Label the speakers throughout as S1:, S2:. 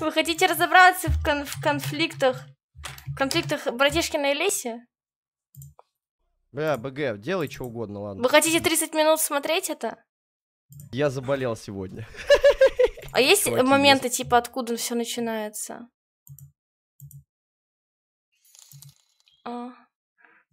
S1: Вы хотите разобраться в, кон в конфликтах? В конфликтах братишкина и Леси?
S2: Бля, БГ, делай что угодно, ладно. Вы хотите 30
S1: минут смотреть это?
S2: Я заболел сегодня.
S1: А есть Хватит моменты, есть. типа, откуда все начинается? А.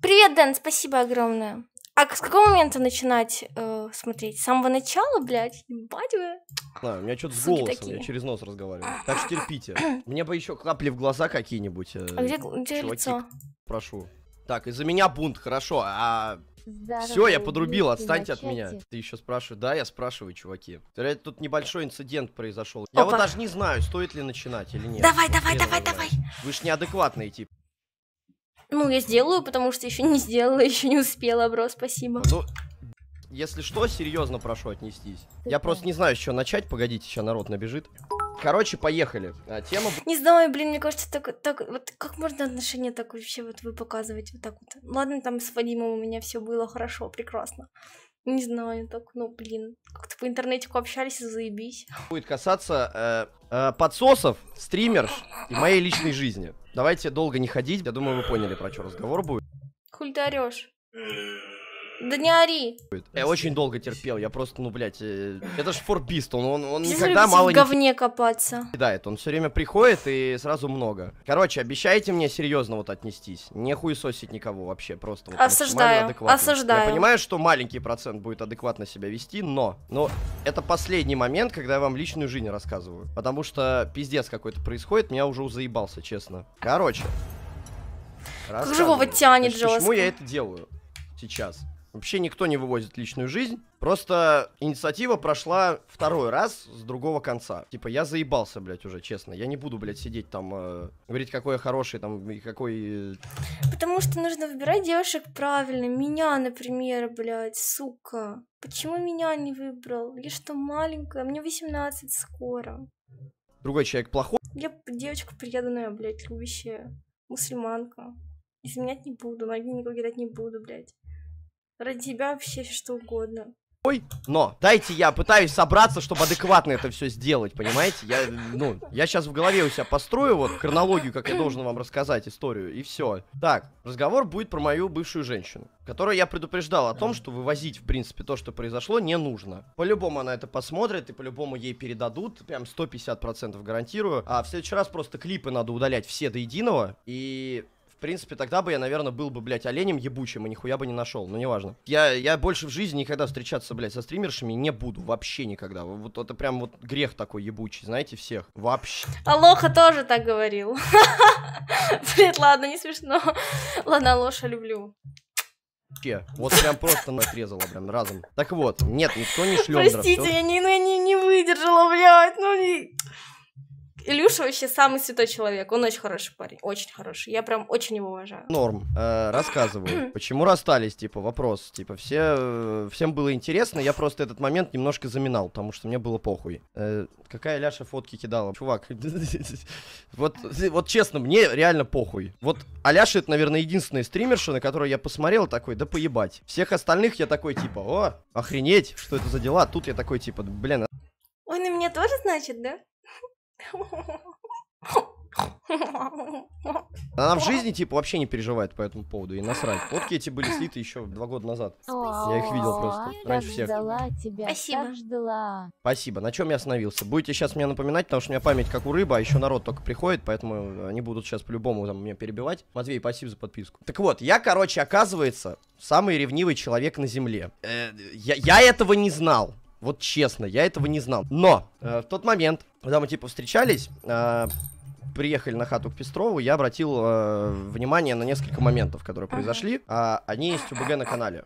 S1: Привет, Дэн, спасибо огромное. А с какого момента начинать э, смотреть? С самого начала, блядь? Ебать вы.
S2: Да, у меня что-то с голосом, такие. я через нос разговариваю. Так что терпите. Мне бы еще капли в глаза какие-нибудь. Э, а где, где чуваки, лицо? Прошу. Так, из-за меня бунт, хорошо, а...
S1: Все, я подрубил, отстаньте от меня.
S2: Ты еще спрашиваешь? Да, я спрашиваю, чуваки. Тут небольшой э. инцидент произошел. Я вот даже не знаю, стоит ли начинать или нет. Давай, давай, давай, давай. Вы ж неадекватные, типа.
S1: Ну, я сделаю, потому что еще не сделала, еще не успела, бро, спасибо. Ну,
S2: если что, серьезно прошу отнестись. Ты я ты? просто не знаю, с чего начать. Погодите, сейчас народ набежит. Короче, поехали. А, тема...
S1: Не знаю, блин, мне кажется, так, так, вот как можно отношения так вообще вот вы показывать вот так вот. Ладно, там с Вадимом у меня все было хорошо, прекрасно. Не знаю, так, ну, блин, как-то по интернетику общались и заебись.
S2: Будет касаться э, э, подсосов, стримерш и моей личной жизни. Давайте долго не ходить, я думаю, вы поняли, про что разговор будет.
S1: Хуль ты орешь? Э, да не ори.
S2: Я очень долго терпел, я просто, ну, блядь, э, это ж форбист, он, он, он Здесь никогда мало в говне
S1: не... копаться.
S2: Кидает, он все время приходит и сразу много. Короче, обещайте мне серьезно вот отнестись, не хуесосить никого вообще, просто вот Осуждаю, осуждаю. Я понимаю, что маленький процент будет адекватно себя вести, но, но это последний момент, когда я вам личную жизнь рассказываю, потому что пиздец какой-то происходит, меня уже заебался, честно. Короче. Как живого тянет Значит, жестко. Почему я это делаю сейчас? Вообще никто не вывозит личную жизнь. Просто инициатива прошла второй раз с другого конца. Типа, я заебался, блядь, уже, честно. Я не буду, блядь, сидеть там, э, говорить, какой я хороший, там, и какой... Э,
S1: Потому что нужно выбирать девушек правильно. Меня, например, блядь, сука. Почему меня не выбрал? Я что, маленькая? Мне 18 скоро.
S2: Другой человек плохой?
S1: Я девочка преданная, блядь, любящая. Мусульманка. Изменять не буду, ноги никого кидать не буду, блядь. Ради тебя вообще что угодно.
S2: Ой, но дайте я пытаюсь собраться, чтобы адекватно это все сделать, понимаете? Я, ну, я сейчас в голове у себя построю вот хронологию, как я должен вам рассказать историю, и все. Так, разговор будет про мою бывшую женщину, которую я предупреждал о том, что вывозить, в принципе, то, что произошло, не нужно. По-любому она это посмотрит, и по-любому ей передадут, прям 150% гарантирую. А в следующий раз просто клипы надо удалять все до единого, и в принципе, тогда бы я, наверное, был бы, блядь, оленем ебучим и нихуя бы не нашел, но неважно. Я, я больше в жизни никогда встречаться, блядь, со стримершами не буду, вообще никогда. Вот это прям вот грех такой ебучий, знаете, всех. Вообще. Алоха
S1: тоже так говорил. Блядь, ладно, не смешно. Ладно, Алоша люблю.
S2: Вообще, вот прям просто надрезала, прям разом. Так вот, нет, никто не шлёндра. Простите, я
S1: не, ну я не, не выдержала, блядь, ну не... Илюша вообще самый святой человек. Он очень хороший парень. Очень хороший. Я прям очень его уважаю.
S2: Норм. Э, рассказываю. Почему расстались? Типа, вопрос. Типа, все, э, всем было интересно. Я просто этот момент немножко заминал, потому что мне было похуй. Э, какая Ляша фотки кидала? Чувак, вот, вот честно, мне реально похуй. Вот Аляша это, наверное, единственная стримерша, на которую я посмотрел такой, да поебать. Всех остальных я такой, типа, о, охренеть, что это за дела. А тут я такой, типа, блин, а
S1: он на меня тоже, значит, да? Она в жизни,
S2: типа, вообще не переживает по этому поводу. И насрать. Фотки эти были слиты еще два года назад. Я их видел просто. Раньше всех.
S3: Спасибо.
S2: Спасибо. На чем я остановился? Будете сейчас мне напоминать, потому что у меня память как у рыбы, а еще народ только приходит, поэтому они будут сейчас по-любому там меня перебивать. Матвей, спасибо за подписку. Так вот, я, короче, оказывается, самый ревнивый человек на земле. Э, я, я этого не знал. Вот честно, я этого не знал. Но э, в тот момент, когда мы, типа, встречались, э, приехали на хату к Пестрову, я обратил э, внимание на несколько моментов, которые произошли. А, они есть у БГ на канале.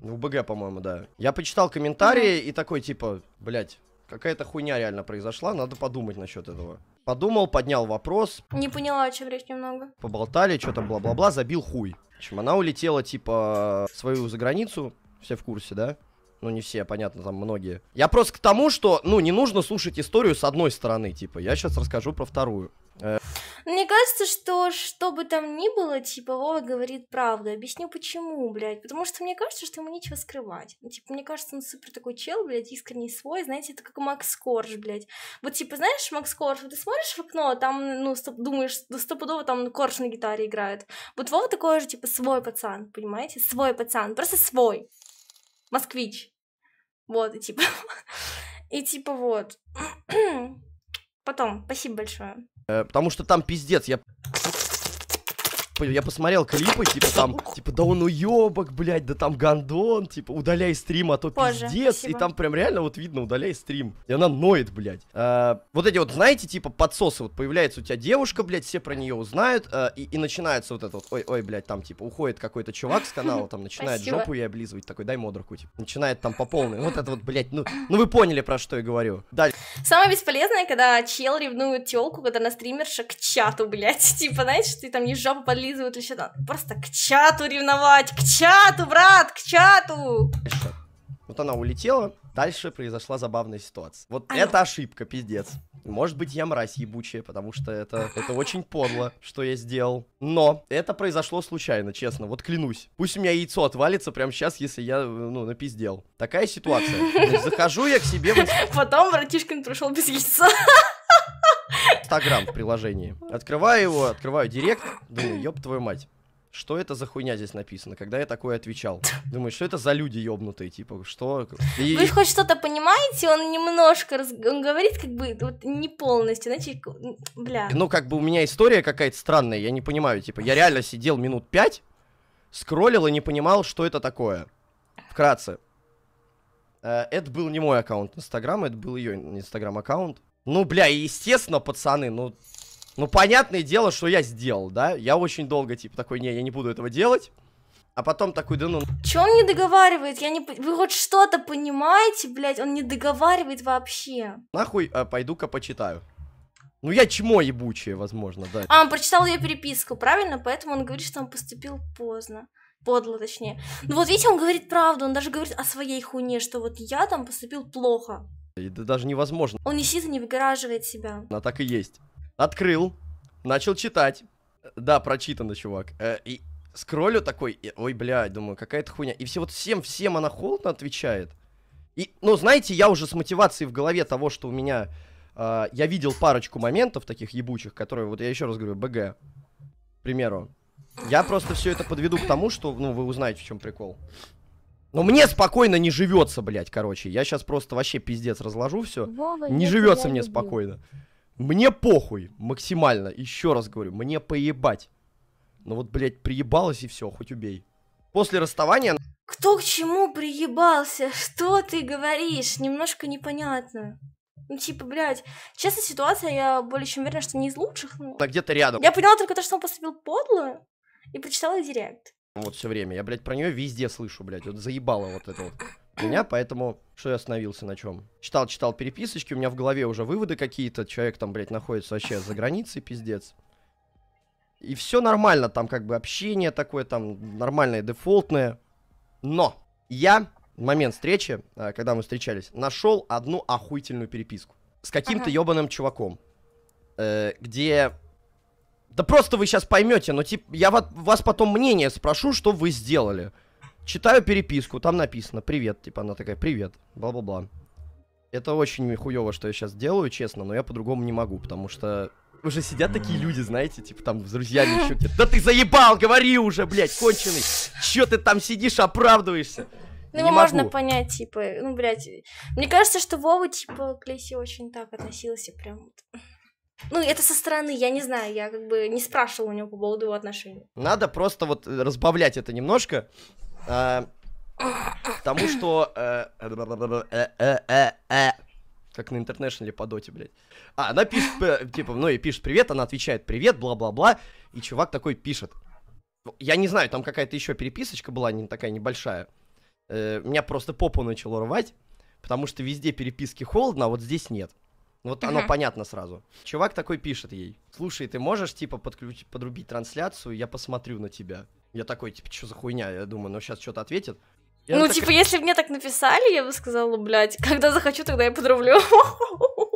S2: У БГ, по-моему, да. Я почитал комментарии и такой, типа, блядь, какая-то хуйня реально произошла, надо подумать насчет этого. Подумал, поднял вопрос.
S1: Не поняла, о чем речь немного.
S2: Поболтали, что там, бла-бла-бла, забил хуй. В общем, она улетела, типа, свою за границу? все в курсе, да? Ну, не все, понятно, там многие. Я просто к тому, что, ну, не нужно слушать историю с одной стороны, типа. Я сейчас расскажу про вторую. Э,
S1: мне кажется, что что бы там ни было, типа, Вова говорит правду. Объясню почему, блядь. Потому что мне кажется, что ему нечего скрывать. Ну, типа, мне кажется, он супер такой чел, блядь, искренний свой. Знаете, это как Макс Корж, блядь. Вот, типа, знаешь, Макс Корж, вот ты смотришь в окно, а там, ну, стоп, думаешь, ну, стопудово там Корж на гитаре играет. Вот Вова такой же, типа, свой пацан, понимаете? Свой пацан, просто свой москвич. Вот, и типа... И типа вот. Потом, спасибо большое.
S2: Э, потому что там пиздец, я я посмотрел клипы, типа там, типа, да он уебок, блядь, да там гандон, типа, удаляй стрим, а то Позже, пиздец. Спасибо. И там прям реально вот видно, удаляй стрим. И она ноет, блядь. А, вот эти вот, знаете, типа, подсосы, вот появляется у тебя девушка, блядь, все про нее узнают, а, и, и начинается вот это вот, ой, ой, блядь, там, типа, уходит какой-то чувак с канала, там, начинает Спасибо. жопу ей облизывать, такой, дай модруку, типа, начинает там по полной. Вот это вот, блядь, ну, ну вы поняли, про что я говорю. Дальше.
S1: Самое бесполезное, когда чел ревнует телку, когда на стримерша к чату, блядь, типа, знаешь, ты там не жопу подли подлизывают или что-то. Просто к чату ревновать, к чату, брат, к чату!
S2: Вот она улетела, дальше произошла забавная ситуация. Вот а это ну... ошибка, пиздец. Может быть, я мразь ебучая, потому что это, это очень подло, что я сделал. Но это произошло случайно, честно, вот клянусь. Пусть у меня яйцо отвалится прямо сейчас, если я, ну, напиздел. Такая ситуация. Захожу я к себе
S1: Потом братишкин пришел без яйца.
S2: Инстаграм в приложении. Открываю его, открываю директ, думаю, ёб твою мать. Что это за хуйня здесь написано? Когда я такое отвечал? Думаю, что это за люди ёбнутые, типа, что... И... Вы хоть
S1: что-то понимаете? Он немножко, раз... он говорит как бы вот не полностью, знаете бля. Ну,
S2: как бы у меня история какая-то странная, я не понимаю, типа, я реально сидел минут пять, скроллил и не понимал, что это такое. Вкратце. Э, это был не мой аккаунт Инстаграма, это был ее Инстаграм аккаунт. Ну, бля, естественно, пацаны, ну... Ну, понятное дело, что я сделал, да? Я очень долго, типа, такой, не, я не буду этого делать. А потом такой, да ну...
S1: Че он не договаривает? Я не... Вы хоть что-то понимаете, блядь? Он не договаривает вообще.
S2: Нахуй, э, пойду-ка почитаю. Ну я чмо ебучее, возможно, да. А, он
S1: прочитал ее переписку, правильно? Поэтому он говорит, что он поступил поздно. Подло, точнее. Ну вот видите, он говорит правду, он даже говорит о своей хуне, что вот я там поступил плохо.
S2: Это даже невозможно.
S1: Он висит и не выгораживает себя.
S2: Она так и есть. Открыл, начал читать. Да, прочитано, чувак. Э, и скроллю такой, и, ой, блядь, думаю, какая-то хуйня. И все вот всем, всем она холодно отвечает. И, ну, знаете, я уже с мотивацией в голове того, что у меня... Э, я видел парочку моментов таких ебучих, которые, вот я еще раз говорю, БГ, к примеру. Я просто все это подведу к тому, что, ну, вы узнаете, в чем прикол. Но ну, мне спокойно не живется, блядь, короче. Я сейчас просто вообще пиздец разложу все. не живется мне люблю. спокойно. Мне похуй, максимально. Еще раз говорю, мне поебать. Ну вот, блядь, приебалась и все, хоть убей. После расставания...
S1: Кто к чему приебался? Что ты говоришь? Немножко непонятно. Ну, типа, блядь, честно ситуация, я более чем уверена, что не из лучших. Но... Да
S2: где-то рядом. Я поняла
S1: только то, что он поступил подло и прочитала директ.
S2: Ну, вот все время. Я, блядь, про нее везде слышу, блядь. Вот заебало вот это вот меня, поэтому что я остановился на чем? Читал, читал переписочки, у меня в голове уже выводы какие-то, человек там, блядь, находится вообще за границей, пиздец. И все нормально, там как бы общение такое, там нормальное, дефолтное. Но я в момент встречи, э, когда мы встречались, нашел одну охуительную переписку с каким-то ебаным чуваком, э, где да просто вы сейчас поймете, но типа я вас, вас потом мнение спрошу, что вы сделали. Читаю переписку, там написано «Привет», типа она такая «Привет», бла-бла-бла. Это очень хуево, что я сейчас делаю, честно, но я по-другому не могу, потому что уже сидят такие люди, знаете, типа там с друзьями еще где-то. Да ты заебал, говори уже, блядь, конченый. Че ты там сидишь, оправдываешься? Ну, его можно
S1: понять, типа, ну, блядь. Мне кажется, что Вова, типа, к Лесе очень так относился, прям. Ну, это со стороны, я не знаю, я как бы не спрашивала у него по поводу его отношений.
S2: Надо просто вот э, разбавлять это немножко, э, потому что... Э, э, э, э как на интернешнале по доте, блядь. А, она пишет, типа, ну и пишет привет, она отвечает привет, бла-бла-бла, и чувак такой пишет. Я не знаю, там какая-то еще переписочка была, не такая небольшая. Э, меня просто попу начало рвать, потому что везде переписки холодно, а вот здесь нет. Вот оно ага. понятно сразу. Чувак такой пишет ей. Слушай, ты можешь, типа, подключ... подрубить трансляцию, я посмотрю на тебя. Я такой, типа, что за хуйня? Я думаю, ну сейчас что-то ответит. И ну, типа,
S1: если мне так написали, я бы сказала, блядь, когда захочу, тогда я подрублю.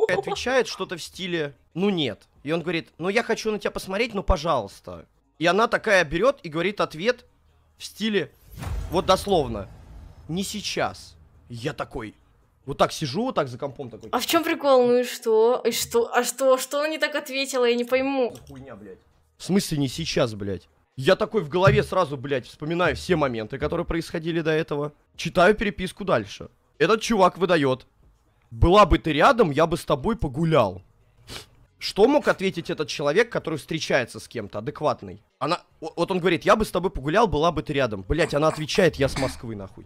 S2: Отвечает что-то в стиле, ну нет. И он говорит, ну я хочу на тебя посмотреть, ну пожалуйста. И она такая берет и говорит ответ в стиле, вот дословно, не сейчас. Я такой, вот так сижу, вот так за компом такой. А в
S1: чем прикол? Ну и что? И что? А что? Что она не так ответила? Я не пойму.
S2: Хуйня, блядь. В смысле не сейчас, блядь? Я такой в голове сразу, блядь, вспоминаю все моменты, которые происходили до этого. Читаю переписку дальше. Этот чувак выдает. Была бы ты рядом, я бы с тобой погулял. Что мог ответить этот человек, который встречается с кем-то, адекватный? Она, вот он говорит, я бы с тобой погулял, была бы ты рядом. Блять, она отвечает, я с Москвы, нахуй.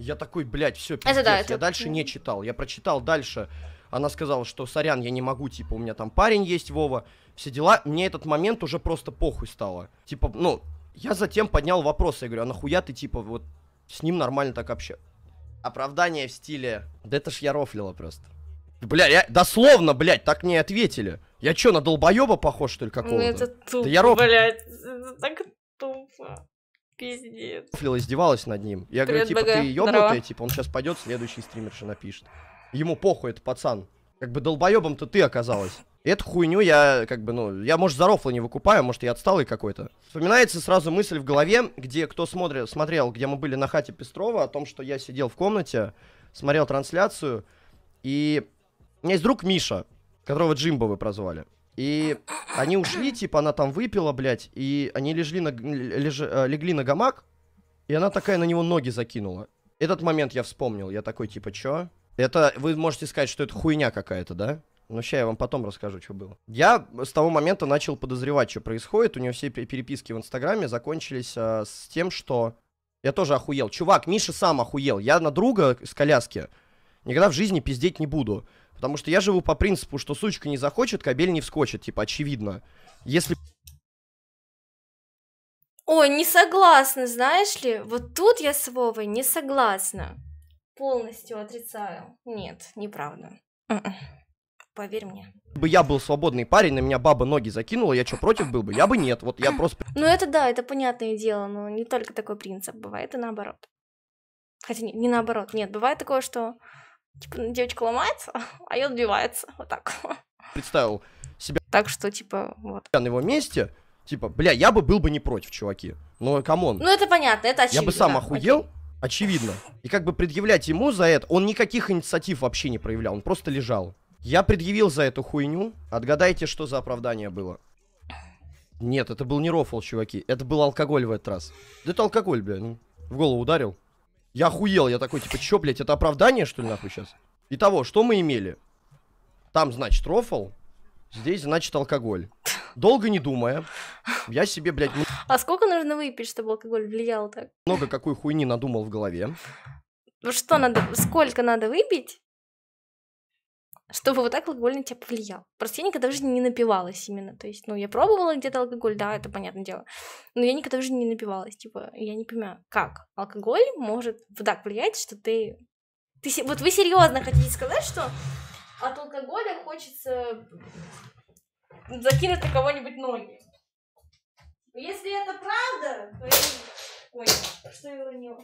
S2: Я такой, блядь, все, пиздец. Это да, это... Я дальше не читал. Я прочитал дальше. Она сказала, что сорян, я не могу, типа, у меня там парень есть, Вова. Все дела. Мне этот момент уже просто похуй стало. Типа, ну, я затем поднял вопрос. Я говорю, а нахуя ты, типа, вот с ним нормально так вообще? Оправдание в стиле... Да это ж я рофлила просто. Бля, я... дословно, блядь, так мне ответили. Я чё, на долбоеба похож, что ли, какого-то? Ну, это тупо, да я роб... блядь,
S1: это так тупо. Пиздец.
S2: Флила издевалась над ним. Я Привет, говорю, типа, БГ. ты ебнутая, типа, он сейчас пойдет, следующий стримерша напишет. Ему похуй, это пацан. Как бы долбоебом-то ты оказалась. И эту хуйню я, как бы, ну, я, может, за рофла не выкупаю, может, я отсталый какой-то. Вспоминается сразу мысль в голове, где кто смотрел, смотрел, где мы были на хате Пестрова, о том, что я сидел в комнате, смотрел трансляцию, и у меня есть друг Миша, которого Джимбо вы прозвали. И они ушли, типа, она там выпила, блядь, и они лежали на, леж, э, легли на гамак, и она такая на него ноги закинула. Этот момент я вспомнил, я такой, типа, чё? Это, вы можете сказать, что это хуйня какая-то, да? Ну, сейчас я вам потом расскажу, что было. Я с того момента начал подозревать, что происходит. У нее все переписки в Инстаграме закончились э, с тем, что... Я тоже охуел. Чувак, Миша сам охуел. Я на друга с коляски никогда в жизни пиздеть не буду. Потому что я живу по принципу, что сучка не захочет, кабель не вскочит, типа, очевидно. Если...
S1: Ой, не согласна, знаешь ли? Вот тут я с Вовой не согласна. Полностью отрицаю. Нет, неправда. М-м. Поверь мне.
S2: бы я был свободный парень, на меня баба ноги закинула, я что, против был бы? Я бы нет, вот я просто...
S1: Ну это да, это понятное дело, но не только такой принцип, бывает и наоборот. Хотя не, не наоборот, нет, бывает такое, что Типа, «Ну, девочка ломается, а ее добивается. Вот так.
S2: Представил себя. Так что, типа, вот. На его месте, типа, бля, я бы был бы не против, чуваки. Но камон. Ну это
S1: понятно, это очевидно. Я бы сам да, охуел.
S2: Окей. Очевидно. И как бы предъявлять ему за это, он никаких инициатив вообще не проявлял, он просто лежал. Я предъявил за эту хуйню. Отгадайте, что за оправдание было. Нет, это был не рофл, чуваки. Это был алкоголь в этот раз. Да это алкоголь, бля, ну, В голову ударил. Я охуел, я такой, типа, чё, блядь, это оправдание, что ли, нахуй сейчас? Итого, что мы имели? Там, значит, рофл, здесь, значит, алкоголь. Долго не думая, я себе, блядь... м-
S1: А сколько нужно выпить, чтобы алкоголь влиял так?
S2: Много какой хуйни надумал в голове.
S1: Ну, Что надо, сколько надо выпить, чтобы вот так алкоголь на тебя повлиял. Просто я никогда в жизни не напивалась именно. То есть, ну, я пробовала где-то алкоголь, да, это понятное дело. Но я никогда в жизни не напивалась. Типа, я не понимаю, как алкоголь может вот так влиять, что ты... ты... Вот вы серьезно хотите сказать, что от алкоголя хочется закинуть на кого-нибудь ноги? Если это правда, то... Ой, что я уронила?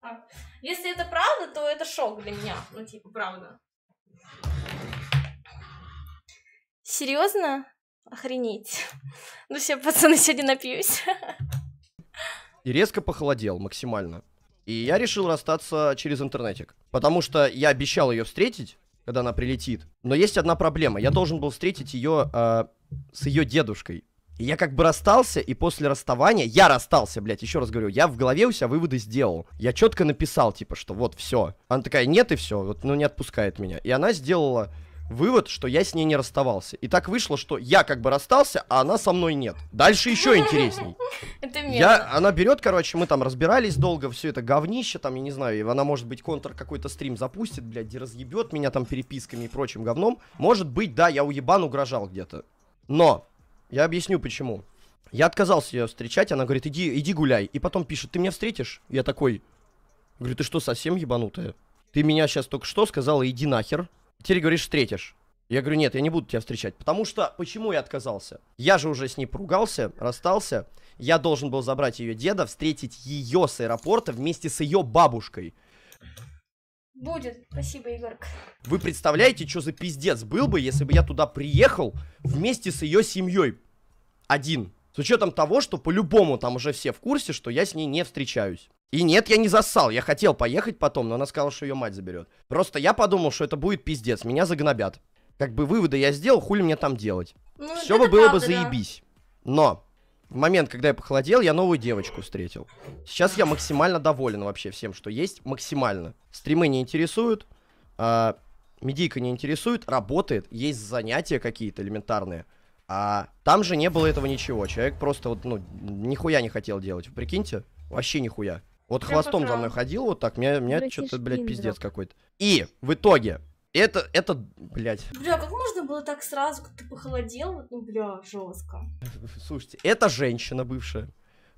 S1: А, если это правда, то это шок для меня. Ну, типа, правда. Серьезно? Охренеть. Ну все, пацаны, сегодня напьюсь.
S2: И резко похолодел максимально. И я решил расстаться через интернетик. Потому что я обещал ее встретить, когда она прилетит. Но есть одна проблема. Я должен был встретить ее э, а, с ее дедушкой. И я как бы расстался, и после расставания... Я расстался, блядь, еще раз говорю. Я в голове у себя выводы сделал. Я четко написал, типа, что вот, все. Она такая, нет, и все. Вот, ну, не отпускает меня. И она сделала Вывод, что я с ней не расставался. И так вышло, что я как бы расстался, а она со мной нет. Дальше еще интересней.
S1: Это я,
S2: она берет, короче, мы там разбирались долго, все это говнище, там, я не знаю, она, может быть, контр какой-то стрим запустит, блядь, и разъебет меня там переписками и прочим говном. Может быть, да, я уебан угрожал где-то. Но, я объясню почему. Я отказался ее встречать, она говорит, иди, иди гуляй. И потом пишет, ты меня встретишь? Я такой, говорю, ты что, совсем ебанутая? Ты меня сейчас только что сказала, иди нахер. Теперь говоришь, встретишь. Я говорю, нет, я не буду тебя встречать. Потому что, почему я отказался? Я же уже с ней поругался, расстался. Я должен был забрать ее деда, встретить ее с аэропорта вместе с ее бабушкой.
S1: Будет. Спасибо, Егорка.
S2: Вы представляете, что за пиздец был бы, если бы я туда приехал вместе с ее семьей? Один. С учетом того, что по-любому там уже все в курсе, что я с ней не встречаюсь. И нет, я не зассал, я хотел поехать потом, но она сказала, что ее мать заберет. Просто я подумал, что это будет пиздец, меня загнобят. Как бы выводы я сделал, хули мне там делать. Ну, Все бы было правда, бы заебись. Да. Но в момент, когда я похолодел, я новую девочку встретил. Сейчас я максимально доволен вообще всем, что есть, максимально. Стримы не интересуют, а, медийка не интересует, работает, есть занятия какие-то элементарные. А там же не было этого ничего. Человек просто вот, ну, нихуя не хотел делать. прикиньте, вообще нихуя. Вот Прям хвостом за мной ходил вот так, меня, меня что-то, блядь, пиздец какой-то. И в итоге, это, это, блядь.
S1: Бля, как можно было так сразу, как ты похолодел? Ну, бля, жестко.
S2: Слушайте, эта женщина бывшая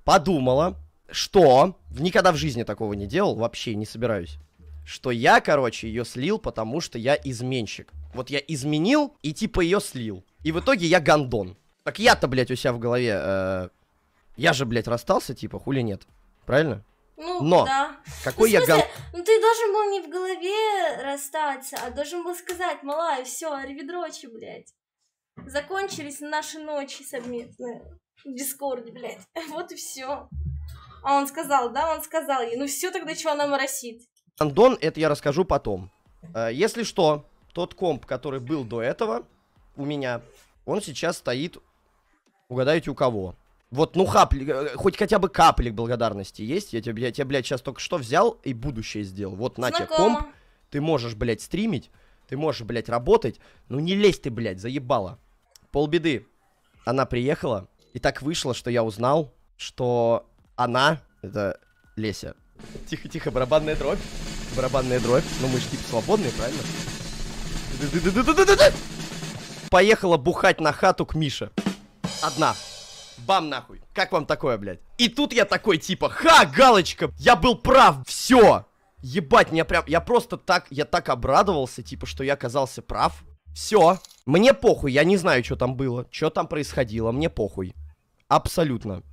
S2: подумала, что, никогда в жизни такого не делал, вообще не собираюсь, что я, короче, ее слил, потому что я изменщик. Вот я изменил и типа ее слил. И в итоге я гандон. Так я-то, блядь, у себя в голове... Э, я же, блядь, расстался, типа, хули нет. Правильно? Ну, Но да. Какой ну, я гандон?
S1: Ну, ты должен был не в голове расстаться, а должен был сказать, малая, все, ревидрочи, блядь. Закончились наши ночи совместные в Дискорде, блядь. Вот и все. А он сказал, да, он сказал ей, ну все тогда, чего она моросит.
S2: Гандон, это я расскажу потом. Э, если что, тот комп, который был до этого, у меня, он сейчас стоит, угадайте у кого. Вот, ну, хапли, э, хоть хотя бы капли благодарности есть. Я тебе, я тебе, блядь, сейчас только что взял и будущее сделал. Вот, на тебе комп, ты можешь, блядь, стримить, ты можешь, блядь, работать. Ну, не лезь ты, блядь, заебала. Полбеды. Она приехала, и так вышло, что я узнал, что она, это Леся. Тихо-тихо, барабанная дробь. Барабанная дробь. Ну, мы же типа свободные, правильно? поехала бухать на хату к Мише. Одна. Бам нахуй. Как вам такое, блядь? И тут я такой типа, ха, галочка, я был прав, все. Ебать, меня прям, я просто так, я так обрадовался, типа, что я оказался прав. Все. Мне похуй, я не знаю, что там было, что там происходило, мне похуй. Абсолютно.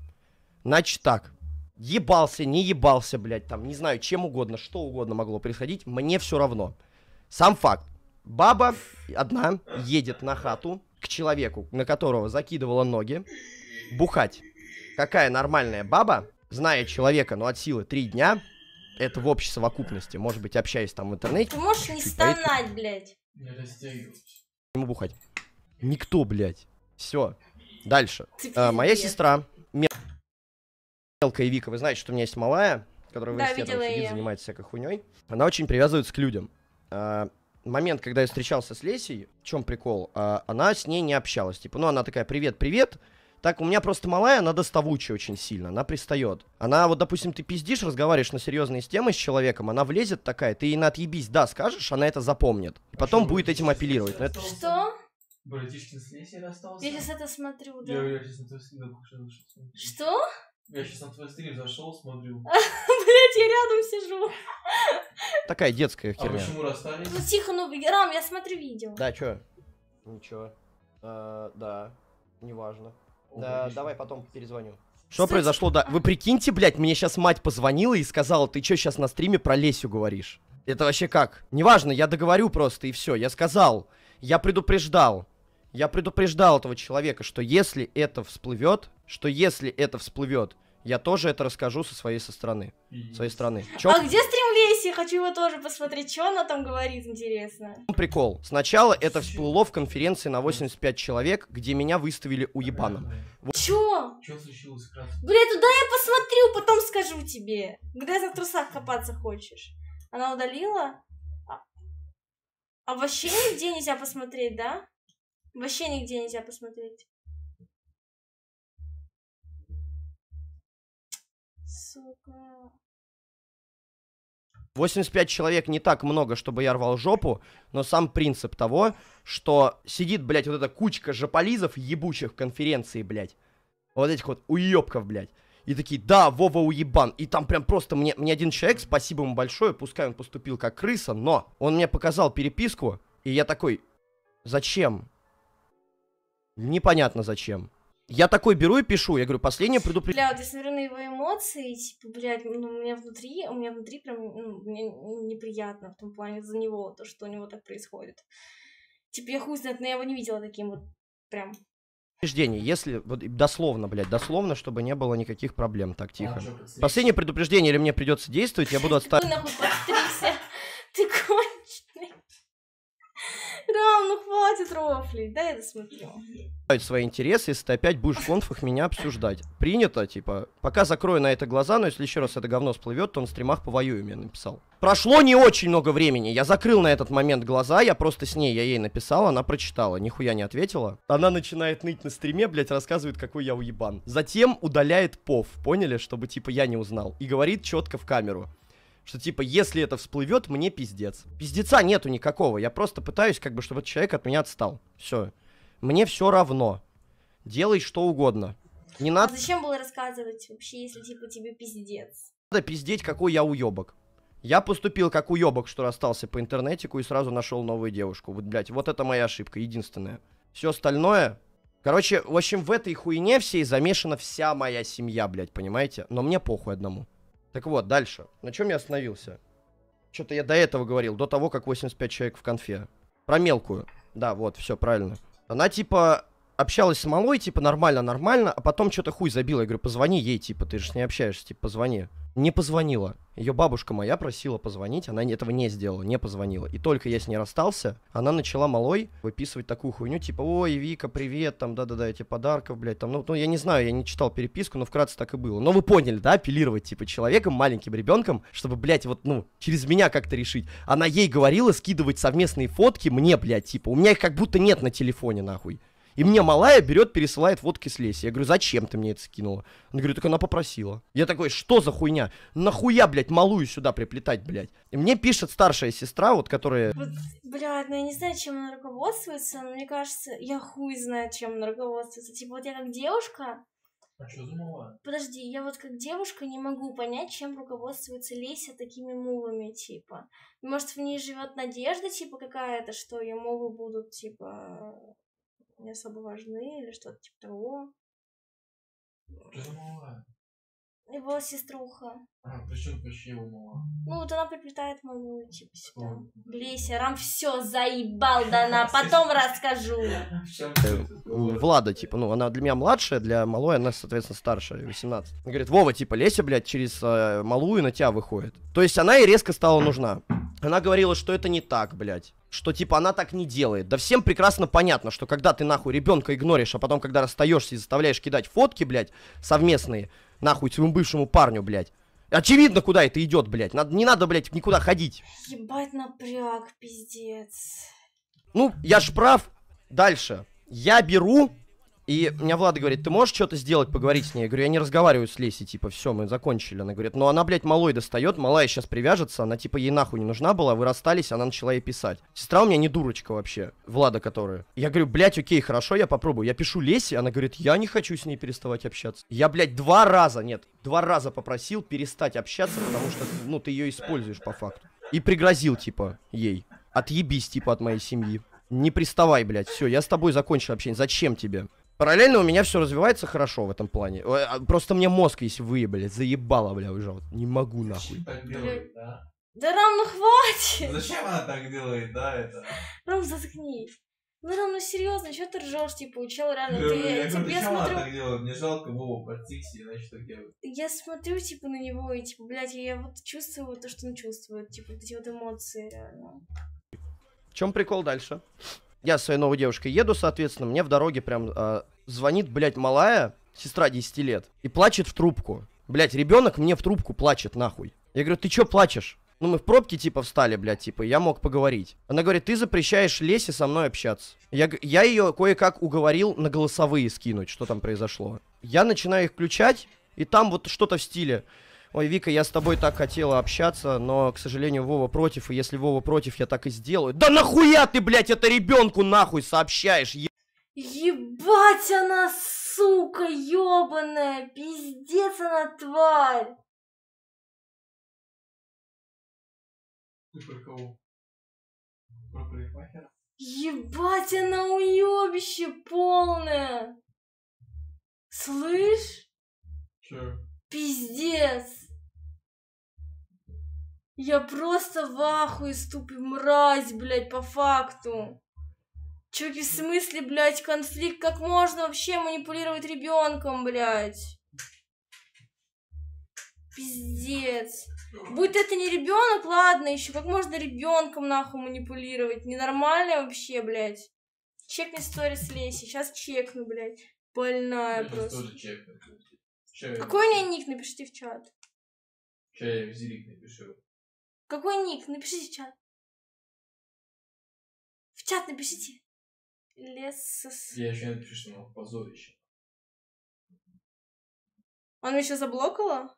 S2: Значит так. Ебался, не ебался, блядь, там, не знаю, чем угодно, что угодно могло происходить, мне все равно. Сам факт. Баба одна едет на хату к человеку, на которого закидывала ноги, бухать. Какая нормальная баба, зная человека, ну, от силы три дня, это в общей совокупности, может быть, общаясь там в интернете. Ты можешь не стонать,
S1: поедет, блядь.
S2: Ему бухать. Никто, блядь. Все. Дальше. А, моя сестра, мелкая Вика, вы знаете, что у меня есть малая, которая в институте сидит, занимается всякой хуйней. Она очень привязывается к людям. Э, момент, когда я встречался с Лесей, в чем прикол, а, она с ней не общалась. Типа, ну, она такая, привет, привет. Так, у меня просто малая, она доставучая очень сильно, она пристает. Она, вот, допустим, ты пиздишь, разговариваешь на серьезные темы с человеком, она влезет такая, ты ей на отъебись, да, скажешь, она это запомнит. И потом а будет этим апеллировать. Это...
S1: Что? Братишкин с Лесей расстался? Я сейчас это смотрю, да. Я,
S2: я сейчас это всегда
S1: Что? Я сейчас на твой стрим
S2: зашел, смотрю.
S1: Блять, я рядом сижу.
S2: Такая детская а херня. А почему расстались? Ну,
S1: тихо, ну, Рам, я смотрю видео.
S2: Да, чё? Ничего. А, да, неважно. да, давай потом перезвоню. Что произошло, да? Вы прикиньте, блядь, мне сейчас мать позвонила и сказала, ты чё сейчас на стриме про Лесю говоришь? Это вообще как? Неважно, я договорю просто и все. Я сказал, я предупреждал. Я предупреждал этого человека, что если это всплывет, что если это всплывет, я тоже это расскажу со своей со стороны. Своей стороны. А Чё? А где
S1: стрим Леси? Хочу его тоже посмотреть, что она там говорит, интересно.
S2: Прикол. Сначала это всплыло в конференции на 85 человек, где меня выставили у Вот. Чё? Чё случилось,
S1: Бля, туда я посмотрю, потом скажу тебе. Грязно в трусах копаться хочешь. Она удалила? а вообще нигде нельзя посмотреть, да? Вообще нигде нельзя посмотреть. Сука.
S2: 85 человек не так много, чтобы я рвал жопу, но сам принцип того, что сидит, блядь, вот эта кучка жополизов ебучих в конференции, блядь. Вот этих вот уебков, блядь. И такие, да, Вова уебан. И там прям просто мне, мне один человек, спасибо ему большое, пускай он поступил как крыса, но он мне показал переписку, и я такой, зачем? Непонятно зачем. Я такой беру и пишу, я говорю, последнее предупреждение. Бля,
S1: вот я смотрю на его эмоции, типа, блядь, ну, у меня внутри, у меня внутри прям, ну, мне неприятно в том плане за него, то, что у него так происходит. Типа, я хуй знает, но я его не видела таким вот, прям.
S2: Предупреждение, если, вот, дословно, блядь, дословно, чтобы не было никаких проблем, так тихо. последнее предупреждение, или мне придется действовать, я буду отставить. Ты нахуй
S1: ты конь. Генерал, ну хватит рофлить, да я досмотрю.
S2: Свои интересы, если ты опять будешь в конфах меня обсуждать. Принято, типа, пока закрою на это глаза, но если еще раз это говно всплывет, то он в стримах повоюем, я написал. Прошло не очень много времени, я закрыл на этот момент глаза, я просто с ней, я ей написал, она прочитала, нихуя не ответила. Она начинает ныть на стриме, блять, рассказывает, какой я уебан. Затем удаляет пов, поняли, чтобы типа я не узнал, и говорит четко в камеру что типа, если это всплывет, мне пиздец. Пиздеца нету никакого, я просто пытаюсь как бы, чтобы этот человек от меня отстал. Все. Мне все равно. Делай что угодно. Не надо... А
S1: зачем было рассказывать вообще, если типа тебе пиздец?
S2: Надо пиздеть, какой я уебок. Я поступил как уебок, что расстался по интернетику и сразу нашел новую девушку. Вот, блядь, вот это моя ошибка, единственная. Все остальное... Короче, в общем, в этой хуйне всей замешана вся моя семья, блядь, понимаете? Но мне похуй одному. Так вот, дальше. На чем я остановился? Что-то я до этого говорил, до того, как 85 человек в конфе. Про мелкую. Да, вот, все правильно. Она типа общалась с малой, типа, нормально-нормально, а потом что-то хуй забила. Я говорю, позвони ей, типа, ты же не общаешься, типа, позвони. Не позвонила. Ее бабушка моя просила позвонить, она этого не сделала, не позвонила. И только я с ней расстался, она начала малой выписывать такую хуйню, типа, ой, Вика, привет, там, да-да-да, эти подарков, блядь, там, ну, ну, я не знаю, я не читал переписку, но вкратце так и было. Но вы поняли, да, апеллировать, типа, человеком, маленьким ребенком, чтобы, блядь, вот, ну, через меня как-то решить. Она ей говорила скидывать совместные фотки мне, блядь, типа, у меня их как будто нет на телефоне, нахуй. И мне малая берет, пересылает водки с Леси. Я говорю, зачем ты мне это скинула? Она говорит, так она попросила. Я такой, что за хуйня? Нахуя, блядь, малую сюда приплетать, блядь? И мне пишет старшая сестра, вот, которая... Вот,
S1: блядь, ну я не знаю, чем она руководствуется, но мне кажется, я хуй знаю, чем она руководствуется. Типа вот я как девушка, а что за Подожди, я вот как девушка не могу понять, чем руководствуется Леся такими мулами, типа. Может, в ней живет надежда, типа, какая-то, что ее мулы будут, типа, не особо важны или что-то типа того. Умала. Его сеструха. А, причем вообще умала? Ну вот она приплетает маму, типа сюда. Глейся, Рам все заебал, да она, потом расскажу. Э,
S2: Влада, типа, ну она для меня младшая, для малой она, соответственно, старшая, 18. Она говорит, Вова, типа, Леся, блядь, через э, малую на тебя выходит. То есть она и резко стала нужна. Она говорила, что это не так, блядь что типа она так не делает. Да всем прекрасно понятно, что когда ты нахуй ребенка игноришь, а потом когда расстаешься и заставляешь кидать фотки, блядь, совместные, нахуй своему бывшему парню, блядь. Очевидно, куда это идет, блядь. Надо, не надо, блядь, никуда ходить.
S1: Ебать напряг, пиздец.
S2: Ну, я ж прав. Дальше. Я беру и меня Влада говорит, ты можешь что-то сделать, поговорить с ней? Я говорю, я не разговариваю с Лесей, типа, все, мы закончили. Она говорит, ну она, блядь, малой достает, малая сейчас привяжется, она, типа, ей нахуй не нужна была, вы расстались, она начала ей писать. Сестра у меня не дурочка вообще, Влада которая. Я говорю, блядь, окей, хорошо, я попробую. Я пишу Лесе, она говорит, я не хочу с ней переставать общаться. Я, блядь, два раза, нет, два раза попросил перестать общаться, потому что, ну, ты ее используешь по факту. И пригрозил, типа, ей. Отъебись, типа, от моей семьи. Не приставай, блядь, все, я с тобой закончил общение, зачем тебе? Параллельно у меня все развивается хорошо в этом плане. Э, а, просто мне мозг, если выебали, заебало, бля, уже вот не могу нахуй. Так делает,
S1: да? да Рам, ну хватит! Зачем она
S2: так делает, да, это?
S1: Рам, заткнись. Ну, Рам, ну серьезно, что ты ржешь, типа, учел реально, ты, я тебе типа, говорю, смотрю... так делает? Мне жалко Вову подтикси, иначе так делает. Я смотрю, типа, на него, и, типа, блядь, я вот чувствую то, что он чувствует, типа, вот эти вот эмоции, реально.
S2: В чем прикол дальше? Я с своей новой девушкой еду, соответственно, мне в дороге прям э, звонит, блядь, малая, сестра 10 лет, и плачет в трубку. Блядь, ребенок мне в трубку плачет, нахуй. Я говорю, ты чё плачешь? Ну, мы в пробке, типа, встали, блядь, типа, я мог поговорить. Она говорит, ты запрещаешь Лесе со мной общаться. Я, я ее кое-как уговорил на голосовые скинуть, что там произошло. Я начинаю их включать, и там вот что-то в стиле. Ой, Вика, я с тобой так хотела общаться, но, к сожалению, Вова против, и если Вова против, я так и сделаю. Да нахуя ты, блядь, это ребенку нахуй сообщаешь, е...
S1: Ебать она, сука, ебаная, пиздец она, тварь. Ты про Ебать она уебище полное. Слышь? Чё? Пиздец! Я просто в ахуе ступи, мразь, блядь, по факту. Чуваки, в смысле, блядь, конфликт? Как можно вообще манипулировать ребенком, блядь? Пиздец. Будет это не ребенок, ладно еще. Как можно ребенком нахуй манипулировать? Ненормально вообще, блядь. Чекни сторис Леси. Сейчас чекну, блядь. Больная Я просто. Тоже чекну. Какой у меня ник? Напишите в чат. Че я зелик напишу? Какой ник? Напишите в чат. В чат напишите. Лесос. Я еще напишу, что оно позорище. Он меня сейчас заблокала?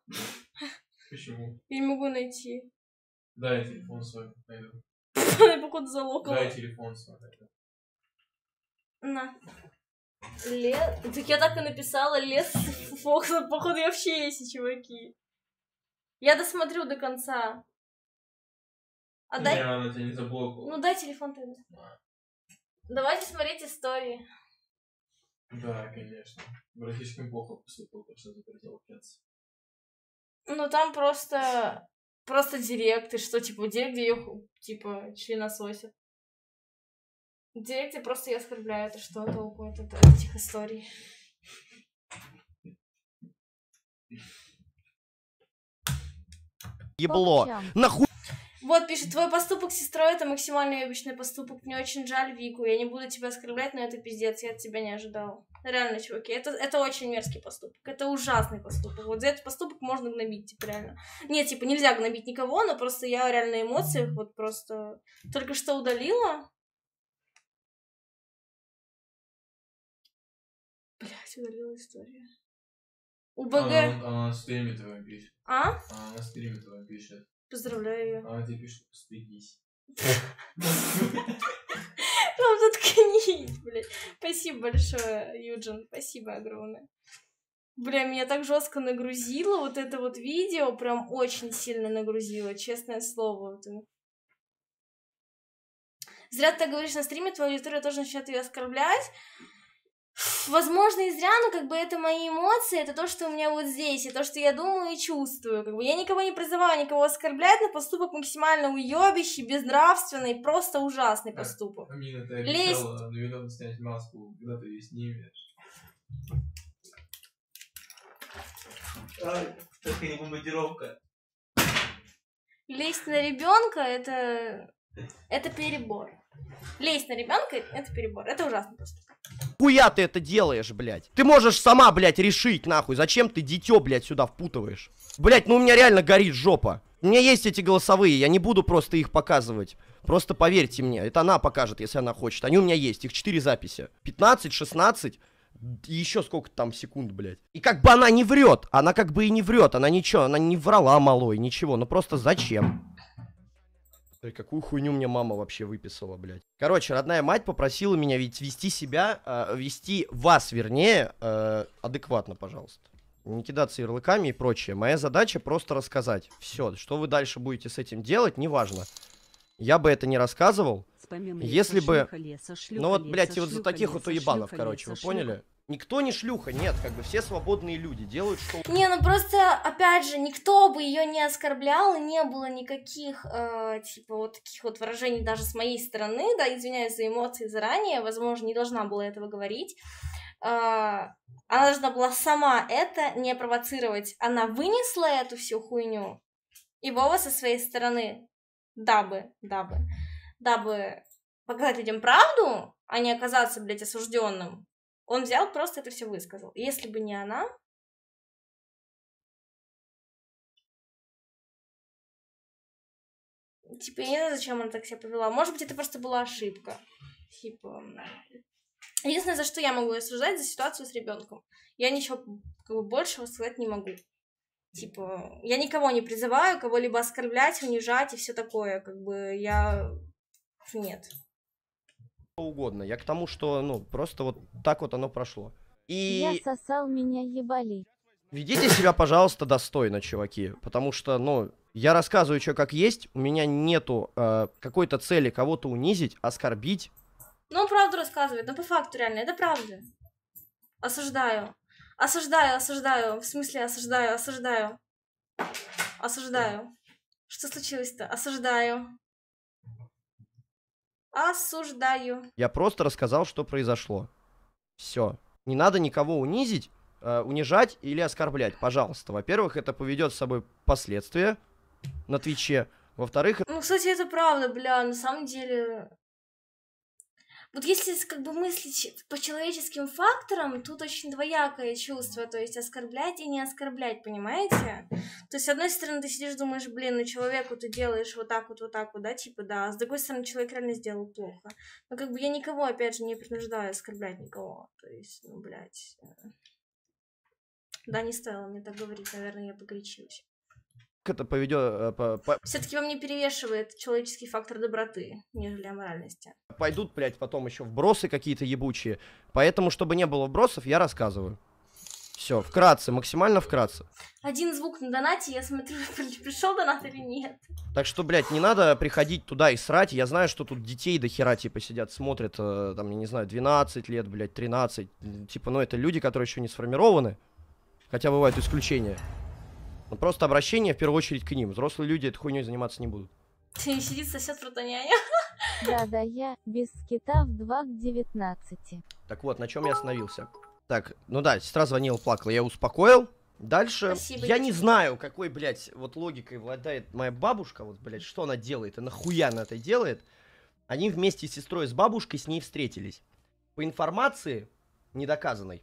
S1: Почему? Я не могу найти. Да, я телефон свой найду. Я походу, залокала. Да, телефон свой найду. На. Лес... Так я так и написала лес Фокса. Походу, я вообще есть, чуваки. Я досмотрю до конца. А дай... Я, она тебя не заблокала. Ну, дай телефон тогда. Да. Давайте смотреть истории. Да, конечно. Братишка плохо поступил, потому что запретил общаться. Ну, там просто... Просто директы, что, типа, директ, где ее, типа, членососят. Дети просто я оскорбляю и что толку от, этих историй? Ебло. Нахуй. Вот пишет, твой поступок с сестрой это максимальный обычный поступок. Мне очень жаль Вику, я не буду тебя оскорблять, но это пиздец, я от тебя не ожидал. Реально, чуваки, это, это очень мерзкий поступок, это ужасный поступок. Вот за этот поступок можно гнобить, типа, реально. Нет, типа, нельзя гнобить никого, но просто я реально на эмоциях вот просто только что удалила, свернула история. У а, БГ... Она, ну, она на стриме твоем пишет. А? а? Она на стриме твоем пишет. Поздравляю ее. Она тебе пишет, стыдись. Прям заткнись, блядь. Спасибо большое, Юджин. Спасибо огромное. Бля, меня так жестко нагрузило вот это вот видео, прям очень сильно нагрузило, честное слово. вот Зря ты говоришь на стриме, твоя аудитория тоже начнет ее оскорблять возможно, и зря, но как бы это мои эмоции, это то, что у меня вот здесь, и то, что я думаю и чувствую. Как бы я никого не призываю, никого оскорблять, но поступок максимально уебищий, безнравственный, просто ужасный поступок. А, Амина, ты обещала Лезть... снять маску, когда ты ее снимешь. Ай, только не
S2: бомбардировка.
S1: Лезть на ребенка это... это перебор. Лезть на ребенка это перебор. Это ужасно просто.
S2: Хуя ты это делаешь, блядь? Ты можешь сама, блядь, решить, нахуй. Зачем ты дитё, блядь, сюда впутываешь? Блядь, ну у меня реально горит жопа. У меня есть эти голосовые, я не буду просто их показывать. Просто поверьте мне, это она покажет, если она хочет. Они у меня есть, их 4 записи. 15, 16 еще сколько там секунд, блядь. И как бы она не врет, она как бы и не врет, она ничего, она не врала малой, ничего. Ну просто зачем? Ой, какую хуйню мне мама вообще выписала, блядь. Короче, родная мать попросила меня ведь вести себя, э, вести вас, вернее, э, адекватно, пожалуйста. Не кидаться ярлыками и прочее. Моя задача просто рассказать. Все, что вы дальше будете с этим делать, неважно. Я бы это не рассказывал, если бы... Ну вот, блядь, и вот за таких вот уебанов, короче, вы поняли? Никто не шлюха, нет, как бы все свободные люди делают что Не,
S1: ну просто, опять же, никто бы ее не оскорблял, и не было никаких, э, типа, вот таких вот выражений даже с моей стороны, да, извиняюсь за эмоции заранее, возможно, не должна была этого говорить. Э, она должна была сама это не провоцировать. Она вынесла эту всю хуйню, и Вова со своей стороны, дабы, дабы, дабы показать людям правду, а не оказаться, блядь, осужденным, он взял, просто это все высказал. Если бы не она, типа, я не знаю, зачем она так себя повела. Может быть, это просто была ошибка. Типа, единственное, за что я могу осуждать, за ситуацию с ребенком. Я ничего как бы, большего сказать не могу. Типа, я никого не призываю кого-либо оскорблять, унижать и все такое. Как бы я... Нет
S2: угодно. Я к тому, что, ну, просто вот так вот оно прошло. И... Я
S3: сосал, меня ебали.
S2: Ведите себя, пожалуйста, достойно, чуваки. Потому что, ну, я рассказываю, что как есть. У меня нету э, какой-то цели кого-то унизить, оскорбить.
S1: Ну, он правду рассказывает. Ну, по факту, реально, это правда. Осуждаю. Осуждаю, осуждаю. В смысле, осуждаю, осуждаю. Осуждаю. Что случилось-то? Осуждаю. Осуждаю.
S2: Я просто рассказал, что произошло. Все. Не надо никого унизить, э, унижать или оскорблять, пожалуйста. Во-первых, это поведет с собой последствия на Твиче. Во-вторых...
S1: Ну, кстати, это правда, бля, на самом деле вот если как бы мыслить по человеческим факторам, тут очень двоякое чувство, то есть оскорблять и не оскорблять, понимаете? То есть, с одной стороны, ты сидишь, думаешь, блин, ну человеку ты делаешь вот так вот, вот так вот, да, типа, да, а с другой стороны, человек реально сделал плохо. Но ну, как бы я никого, опять же, не принуждаю оскорблять никого, то есть, ну, блядь... Э, да, не стоило мне так говорить, наверное, я погорячилась
S2: это поведет... Э, по, по... Все-таки
S1: во мне перевешивает человеческий фактор доброты, нежели аморальности.
S2: Пойдут, блядь, потом еще вбросы какие-то ебучие. Поэтому, чтобы не было вбросов, я рассказываю. Все, вкратце, максимально вкратце.
S1: Один звук на донате, я смотрю, пришел донат или нет.
S2: Так что, блядь, не надо приходить туда и срать. Я знаю, что тут детей до хера, типа, сидят, смотрят, э, там, я не знаю, 12 лет, блядь, 13. Типа, ну, это люди, которые еще не сформированы. Хотя бывают исключения. Вот ну, просто обращение в первую очередь к ним. Взрослые люди этой хуйней заниматься не будут.
S1: Ты сидит сосед фрутоняня.
S3: Да-да, я без скита в 2 к 19.
S2: Так вот, на чем я остановился. Так, ну да, сестра звонила, плакала, я успокоил. Дальше, Спасибо, я не знаю, какой, блядь, вот логикой владает моя бабушка, вот, блядь, что она делает и нахуя она это делает. Они вместе с сестрой, с бабушкой с ней встретились. По информации недоказанной,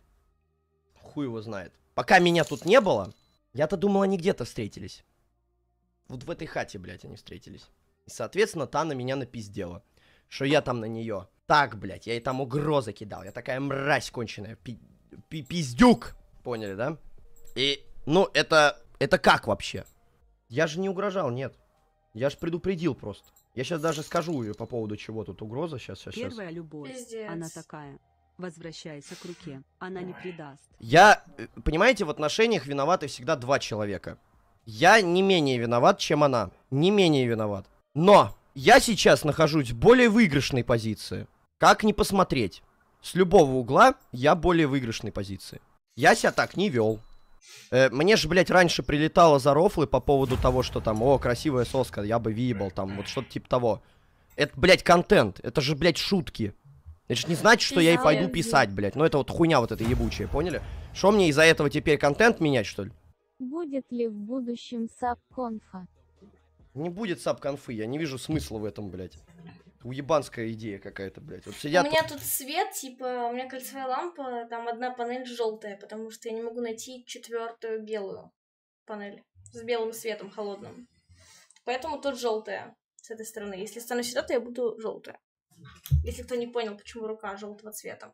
S2: хуй его знает. Пока меня тут не было, я-то думал, они где-то встретились. Вот в этой хате, блядь, они встретились. И, соответственно, та на меня напиздела. Что я там на нее. Так, блядь, я ей там угрозы кидал. Я такая мразь конченая. Пи пи пиздюк. Поняли, да? И, ну, это... Это как вообще? Я же не угрожал, нет. Я же предупредил просто. Я сейчас даже скажу ее по поводу чего тут угроза. Сейчас, сейчас, сейчас. Первая
S3: любовь. Пиздец. Она такая возвращайся к руке, она не предаст.
S2: Я, э, понимаете, в отношениях виноваты всегда два человека. Я не менее виноват, чем она. Не менее виноват. Но я сейчас нахожусь в более выигрышной позиции. Как не посмотреть? С любого угла я более выигрышной позиции. Я себя так не вел. Э, мне же, блядь, раньше прилетало за рофлы по поводу того, что там, о, красивая соска, я бы вибал, там, вот что-то типа того. Это, блядь, контент. Это же, блядь, шутки. Значит, не значит, что я и пойду писать, блядь. Ну, это вот хуйня вот эта ебучая, поняли? Что мне из-за этого теперь контент менять, что ли?
S3: Будет ли в будущем
S1: саб-конфа?
S2: Не будет саб-конфы, я не вижу смысла в этом, блядь. Уебанская идея какая-то, блядь. Вот сидят... У меня
S1: тут свет, типа, у меня кольцевая лампа, там одна панель желтая, потому что я не могу найти четвертую белую панель с белым светом холодным. Поэтому тут желтая с этой стороны. Если стану сюда, то я буду желтая. Если кто не понял, почему рука желтого цвета.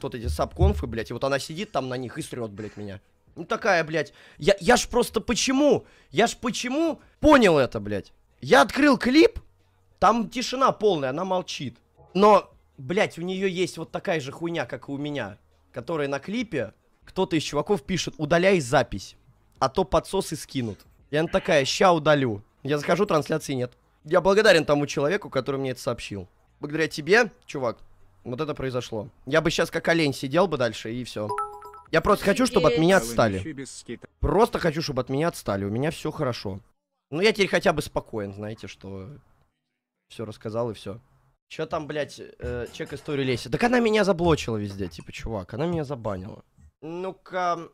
S2: Тут эти сабконфы, блядь, и вот она сидит там на них и срет, блядь, меня. Ну такая, блядь. Я, я ж просто почему? Я ж почему понял это, блядь? Я открыл клип, там тишина полная, она молчит. Но, блядь, у нее есть вот такая же хуйня, как и у меня. Которая на клипе, кто-то из чуваков пишет, удаляй запись. А то подсосы скинут. И она такая, ща удалю. Я захожу, трансляции нет. Я благодарен тому человеку, который мне это сообщил благодаря тебе, чувак, вот это произошло. Я бы сейчас как олень сидел бы дальше, и все. Я просто хочу, чтобы от меня отстали. Просто хочу, чтобы от меня отстали. У меня все хорошо. Ну, я теперь хотя бы спокоен, знаете, что... Все рассказал и все. Че там, блядь, э, чек историю Леси? Так она меня заблочила везде, типа, чувак. Она меня забанила. Ну-ка,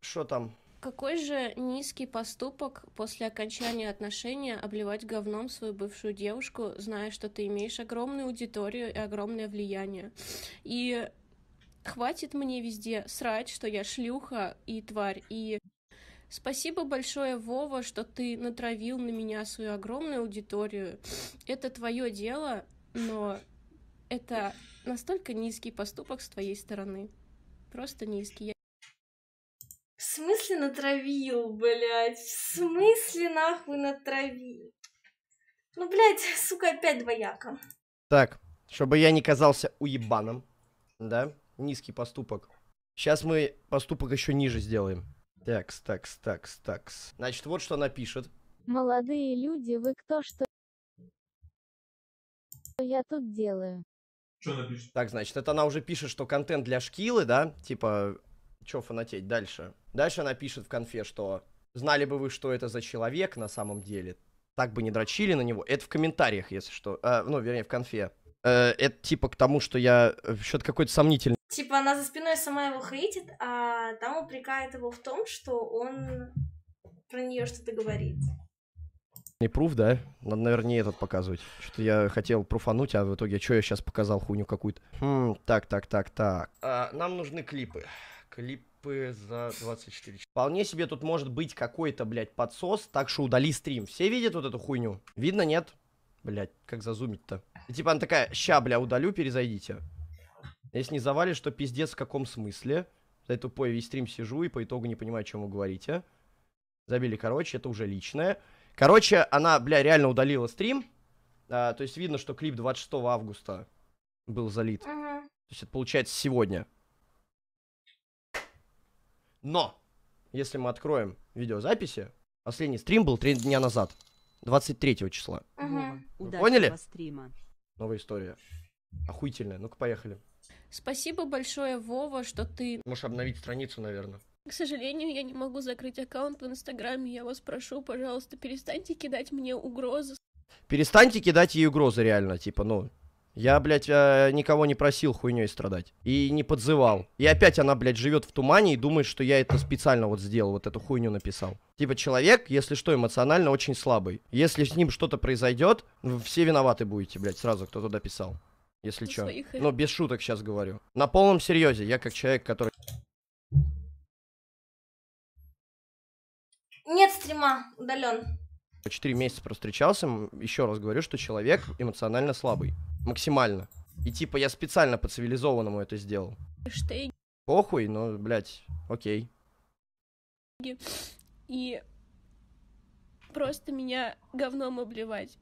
S2: что там?
S3: Какой же низкий поступок после окончания отношения обливать говном свою бывшую девушку, зная, что ты имеешь огромную аудиторию и огромное влияние? И хватит мне везде срать, что я шлюха и тварь, и Спасибо большое, Вова, что ты натравил на меня свою огромную аудиторию. Это твое дело, но это настолько низкий поступок с твоей стороны.
S1: Просто низкий. В смысле натравил, блядь? В смысле нахуй натравил? Ну, блядь, сука, опять двояка.
S2: Так, чтобы я не казался уебаном, да? Низкий поступок. Сейчас мы поступок еще ниже сделаем. Такс, такс, такс, такс. Значит, вот что она пишет.
S3: Молодые люди, вы кто что я тут делаю?
S2: Что она пишет? Так, значит, это она уже пишет, что контент для шкилы, да? Типа, Че фанатеть дальше? Дальше она пишет в конфе, что знали бы вы, что это за человек на самом деле, так бы не дрочили на него. Это в комментариях, если что. А, ну, вернее, в конфе. А, это типа к тому, что я э, что-то какой-то сомнительный.
S1: Типа она за спиной сама его хейтит, а там упрекает его в том, что он про нее что-то
S2: говорит. Не пруф, да? Надо, наверное, не этот показывать. Что-то я хотел пруфануть, а в итоге что я сейчас показал хуйню какую-то. Хм, так, так, так, так. А, нам нужны клипы клипы за 24 часа. Вполне себе тут может быть какой-то, блядь, подсос, так что удали стрим. Все видят вот эту хуйню? Видно, нет? Блядь, как зазумить-то? Типа она такая, ща, бля, удалю, перезайдите. Если не завалишь, что пиздец в каком смысле? За эту тупой весь стрим сижу и по итогу не понимаю, о чем вы говорите. Забили, короче, это уже личное. Короче, она, бля, реально удалила стрим. А, то есть видно, что клип 26 августа был залит. Угу. То есть это получается сегодня. Но, если мы откроем видеозаписи, последний стрим был три дня назад, 23 числа.
S3: Ага. Вы поняли? Стрима.
S2: Новая история. Охуительная. Ну-ка, поехали.
S3: Спасибо большое, Вова, что ты...
S2: Можешь обновить страницу, наверное.
S3: К сожалению, я не могу закрыть аккаунт в Инстаграме. Я вас прошу, пожалуйста, перестаньте кидать мне угрозы.
S2: Перестаньте кидать ей угрозы, реально, типа, ну, я, блядь, э, никого не просил хуйней страдать. И не подзывал. И опять она, блядь, живет в тумане и думает, что я это специально вот сделал, вот эту хуйню написал. Типа человек, если что, эмоционально очень слабый. Если с ним что-то произойдет, все виноваты будете, блядь, сразу, кто туда писал. Если ну, что. Ну, без шуток сейчас говорю. На полном серьезе, я как человек, который...
S1: Нет стрима, удален.
S2: Четыре месяца простречался, еще раз говорю, что человек эмоционально слабый. Максимально. И типа я специально по-цивилизованному это сделал. Штеги. Похуй, но, блядь, окей.
S3: И просто меня говном обливать.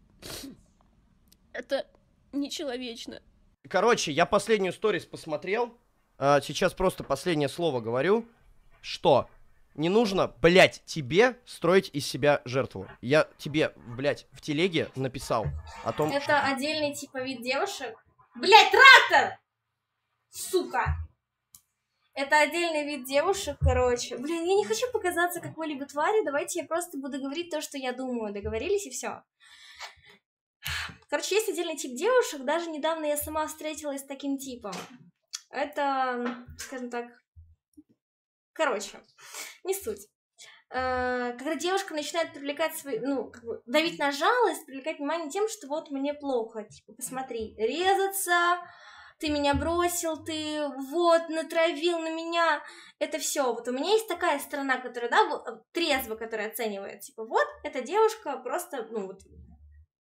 S3: Это нечеловечно.
S2: Короче, я последнюю сториз посмотрел. А, сейчас просто последнее слово говорю. Что? не нужно, блядь, тебе строить из себя жертву. Я тебе, блядь, в телеге написал о том, Это
S1: что... отдельный типа вид девушек. Блядь, трактор! Сука! Это отдельный вид девушек, короче. Блин, я не хочу показаться какой-либо твари, давайте я просто буду говорить то, что я думаю. Договорились и все. Короче, есть отдельный тип девушек, даже недавно я сама встретилась с таким типом. Это, скажем так, Короче, не суть. Э, когда девушка начинает привлекать свои, ну, как бы давить на жалость, привлекать внимание тем, что вот мне плохо, типа, посмотри, резаться, ты меня бросил, ты вот натравил на меня, это все. Вот у меня есть такая сторона, которая, да, трезво, которая оценивает, типа, вот эта девушка просто, ну, вот,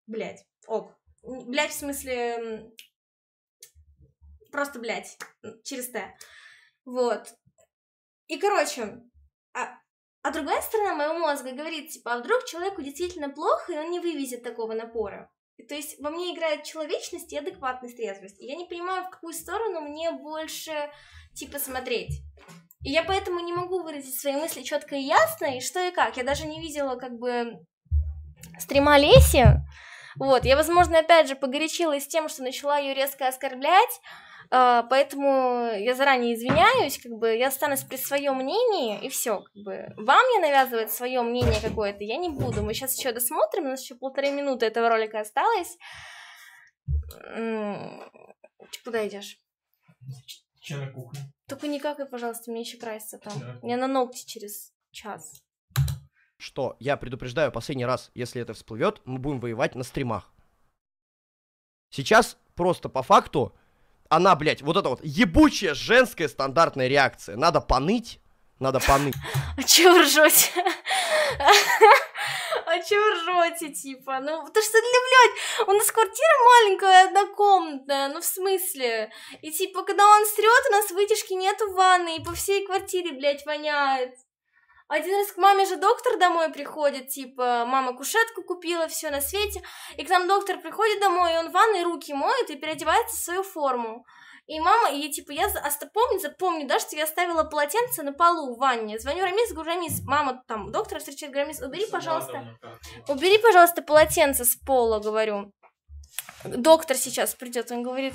S1: блядь, ок. Блядь, в смысле, просто, блядь, через Т. Вот. И, короче, а, а другая сторона моего мозга говорит, типа, а вдруг человеку действительно плохо, и он не вывезет такого напора. То есть во мне играет человечность и адекватность, трезвость. И я не понимаю, в какую сторону мне больше, типа, смотреть. И я поэтому не могу выразить свои мысли четко и ясно, и что и как. Я даже не видела, как бы, стрима Леси. Вот, я, возможно, опять же, погорячилась тем, что начала ее резко оскорблять, а, поэтому я заранее извиняюсь, как бы я останусь при своем мнении, и все. Как бы. Вам я навязывать свое мнение какое-то, я не буду. Мы сейчас еще досмотрим, у нас еще полторы минуты этого ролика осталось. Куда идешь? Че на кухне? Только не какай, пожалуйста, мне еще краситься там. Мне на ногти через час.
S2: Что, я предупреждаю последний раз, если это всплывет, мы будем воевать на стримах. Сейчас просто по факту она, блядь, вот это вот ебучая женская стандартная реакция. Надо поныть, надо поныть. А че вы ржёте?
S1: А че вы ржёте, типа? Ну, потому что, для ну, блядь, у нас квартира маленькая, однокомнатная, ну, в смысле? И, типа, когда он срет, у нас вытяжки нет в ванной, и по всей квартире, блядь, воняет. Один раз к маме же доктор домой приходит, типа, мама кушетку купила, все на свете, и к нам доктор приходит домой, и он в ванной руки моет и переодевается в свою форму. И мама, и типа, я а помню, запомню, да, что я оставила полотенце на полу в ванне. Звоню Рамис, говорю, Рамис, мама там, доктор встречает, говорю, Рамис, убери, пожалуйста, убери, пожалуйста, полотенце с пола, говорю. Доктор сейчас придет, он говорит,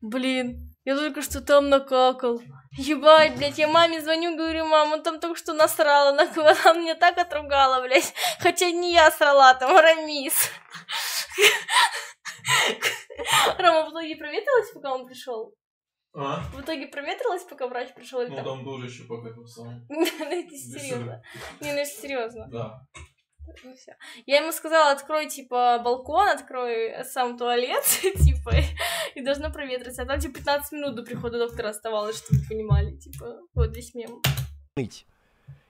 S1: блин, я только что там накакал. Ебать, блядь, я маме звоню, говорю, мама, там только что насрала, она, она меня так отругала, блядь. Хотя не я срала, там а Рамис. Рома в итоге проветрилась, пока он пришел? А? В итоге проветрилась, пока врач пришел? Ну, там, там тоже еще пока сам. Ну, это серьезно. Не, ну, серьезно. Да. Ну, все. Я ему сказала, открой, типа, балкон, открой сам туалет, типа, и должна проветриться. А там, типа, 15 минут до прихода доктора оставалось, чтобы вы понимали. Типа, вот здесь мем.
S2: Ныть.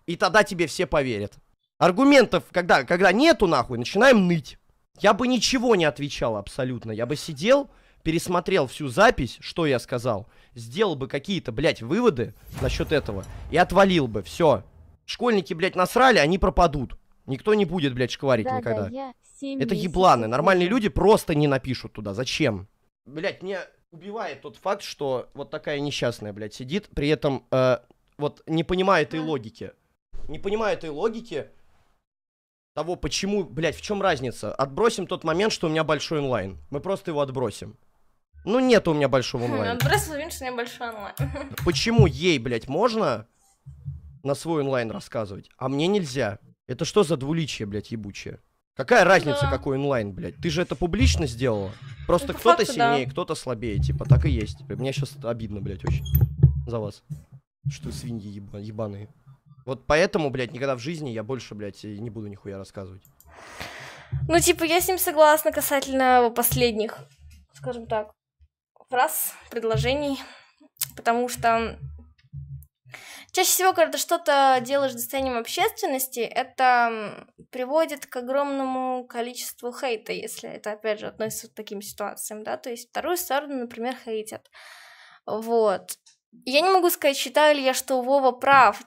S2: И тогда тебе все поверят. Аргументов, когда, когда нету, нахуй, начинаем ныть. Я бы ничего не отвечал абсолютно. Я бы сидел, пересмотрел всю запись, что я сказал, сделал бы какие-то, блядь, выводы насчет этого и отвалил бы. Все. Школьники, блядь, насрали, они пропадут. Никто не будет, блядь, шкварить да, никогда. Да, я Это ебланы. Нормальные люди просто не напишут туда. Зачем? Блядь, меня убивает тот факт, что вот такая несчастная, блядь, сидит, при этом э, вот не понимая этой а? логики. Не понимая этой логики того, почему, блядь, в чем разница. Отбросим тот момент, что у меня большой онлайн. Мы просто его отбросим. Ну, нет у меня большого хм, онлайн.
S1: Отбросим момент, что у меня большой онлайн.
S2: Почему ей, блядь, можно на свой онлайн рассказывать, а мне нельзя? Это что за двуличие, блядь, ебучее? Какая разница, да. какой онлайн, блядь? Ты же это публично сделала. Просто ну, кто-то сильнее, да. кто-то слабее, типа, так и есть. Мне сейчас обидно, блядь, очень. За вас. Что свиньи еба ебаные. Вот поэтому, блядь, никогда в жизни я больше, блядь, не буду нихуя рассказывать.
S1: Ну, типа, я с ним согласна касательно последних, скажем так, фраз, предложений. Потому что Чаще всего, когда ты что-то делаешь достоянием общественности, это приводит к огромному количеству хейта, если это, опять же, относится к таким ситуациям, да, то есть вторую сторону, например, хейтят. Вот. Я не могу сказать, считаю ли я, что Вова прав,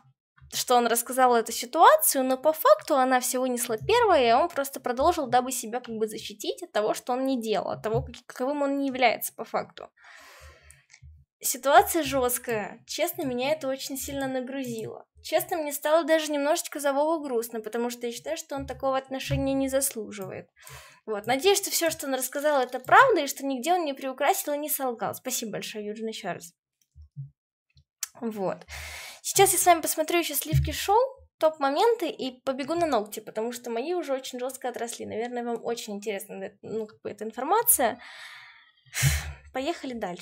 S1: что он рассказал эту ситуацию, но по факту она все вынесла первое, и он просто продолжил, дабы себя как бы защитить от того, что он не делал, от того, каковым он не является по факту. Ситуация жесткая. Честно, меня это очень сильно нагрузило. Честно, мне стало даже немножечко за Вову грустно, потому что я считаю, что он такого отношения не заслуживает. Вот. Надеюсь, что все, что он рассказал, это правда, и что нигде он не приукрасил и не солгал. Спасибо большое, Юджин, еще раз. Вот. Сейчас я с вами посмотрю еще сливки шоу, топ-моменты и побегу на ногти, потому что мои уже очень жестко отросли. Наверное, вам очень интересна ну, как бы, эта информация. Поехали дальше.